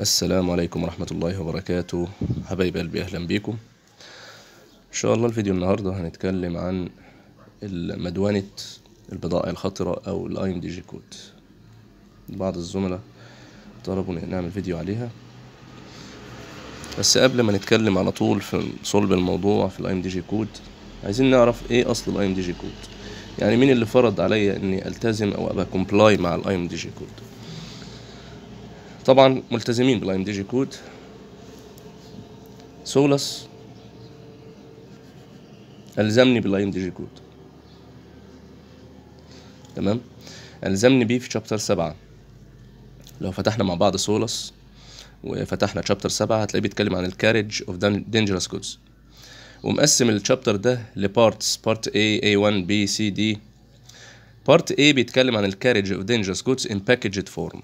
السلام عليكم ورحمة الله وبركاته حبايب قلبي أهلا بيكم إن شاء الله الفيديو النهاردة هنتكلم عن مدونة البضائع الخطرة أو الاي ام دي جي كود بعض الزملاء طلبوا نعمل فيديو عليها بس قبل ما نتكلم على طول في صلب الموضوع في الاي ام دي جي كود عايزين نعرف ايه اصل الاي ام دي جي كود يعني مين اللي فرض عليا اني التزم او ابقى كومبلاي مع الاي ام دي جي كود طبعا ملتزمين بالاي ام دي جي كود سولس الزمني بالاي ام دي جي كود تمام الزمني بيه في شابتر سبعة لو فتحنا مع بعض سولس وفتحنا شابتر سبعة هتلاقيه بيتكلم عن الكارج اوف دينجرس جودز ومقسم الشابتر ده لبارتس بارت A A1 B C D بارت A بيتكلم عن الكارج اوف دينجرس جودز ان باكجد فورم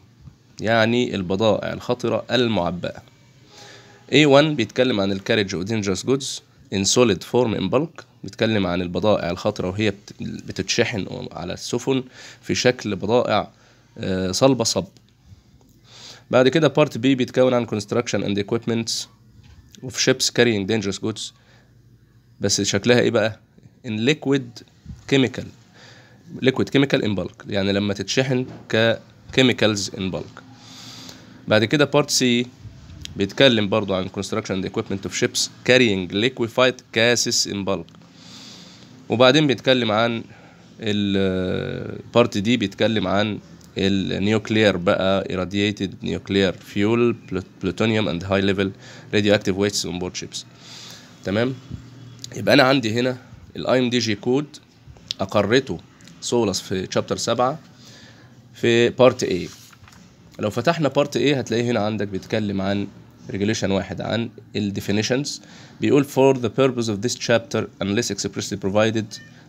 يعني البضائع الخطرة المعبأة A1 بيتكلم عن الكارج dangerous جودز in solid form in bulk بيتكلم عن البضائع الخطرة وهي بتتشحن على السفن في شكل بضائع آه، صلبة صب بعد كده بارت بي بيتكون عن construction and equipment of ships carrying dangerous goods بس شكلها ايه بقى in liquid chemical liquid chemical in bulk يعني لما تتشحن كيميكالز in bulk بعد كده بارت سي بيتكلم برضو عن construction and equipment of ships carrying liquefied gases in bulk وبعدين بيتكلم عن البارت دي بيتكلم عن النيوكلير بقى irradiated nuclear fuel plutonium and high level radioactive wastes on board ships تمام يبقى انا عندي هنا الاي ام دي جي كود اقرته سولس في شابتر 7 في بارت A لو فتحنا بارت ايه هتلاقيه هنا عندك بيتكلم عن ريجوليشن واحد عن الديفينيشنز بيقول for the purpose of this chapter unless expressly provided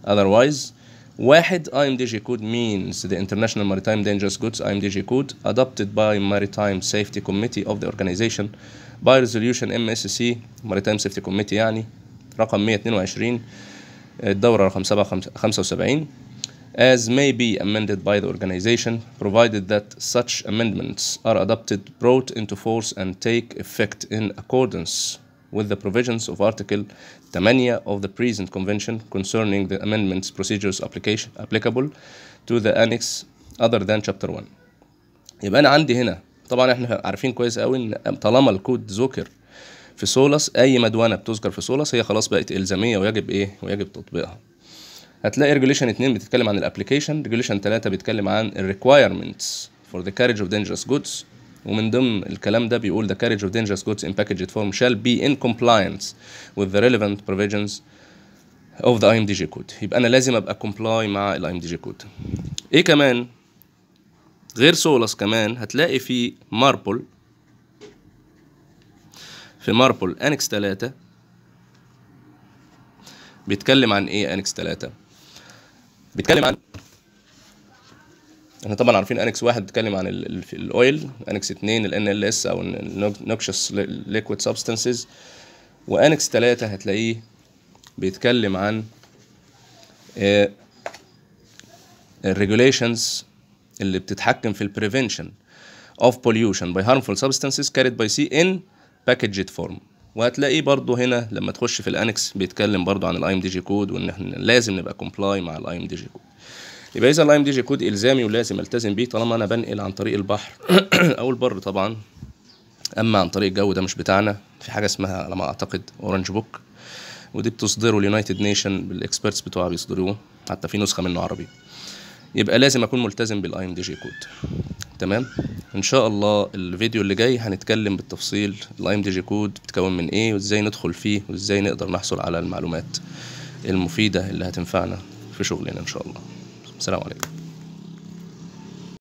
otherwise واحد IMDG code means the International Maritime Dangerous Goods IMDG code adopted by Maritime Safety Committee of the organization by resolution MSC Maritime Safety Committee يعني رقم 122 الدورة رقم 75 as may be amended by the organization, provided that such amendments are adopted, brought into force, and take effect in accordance with the provisions of Article 8 of the present convention concerning the amendments procedures application applicable to the annex other than chapter 1 يبقى انا عندي هنا طبعا احنا عارفين كويس قوي ان طالما الكود ذكر في سولس اي مدونه بتذكر في سولس هي خلاص بقت الزاميه ويجب ايه ويجب تطبيقها هتلاقي ريجوليشن 2 بتتكلم عن الابلكيشن ريجوليشن 3 بيتكلم عن الريكوايرمنتس فور ذا كارج اوف دينجرس جودز ومن ضمن الكلام ده بيقول the carriage of dangerous goods in packaged form shall be in compliance with the relevant provisions of the IMDG code يبقى انا لازم ابقى كومبلاي مع دي IMDG code ايه كمان غير سولاس كمان هتلاقي في ماربل في ماربل انكس 3 بيتكلم عن ايه انكس 3 بيتكلم عن احنا طبعا عارفين انكس واحد بيتكلم عن الاويل انكس اتنين الان ال اس او النوكشس ليكويد سبستانسز وانكس تلاتة هتلاقيه بيتكلم عن الريجوليشنز آه، اللي بتتحكم في البريفنشن of pollution by harmful substances carried by sea in packaged form وهتلاقيه برضه هنا لما تخش في الانكس بيتكلم برضه عن الاي ام دي جي كود وان احنا لازم نبقى كومبلاي مع الاي ام دي جي كود يبقى اذا الاي ام دي جي كود الزامي ولازم التزم بيه طالما انا بنقل عن طريق البحر او البر طبعا اما عن طريق الجو ده مش بتاعنا في حاجه اسمها على ما اعتقد اورنج بوك ودي بتصدره اليونايتد نيشن بالاكسبرتس بتوعها بيصدروه حتى في نسخه منه عربي يبقى لازم اكون ملتزم بالاي ام دي جي كود تمام ان شاء الله الفيديو اللي جاي هنتكلم بالتفصيل الاي دي جي كود بتكون من ايه وازاي ندخل فيه وازاي نقدر نحصل على المعلومات المفيده اللي هتنفعنا في شغلنا ان شاء الله السلام عليكم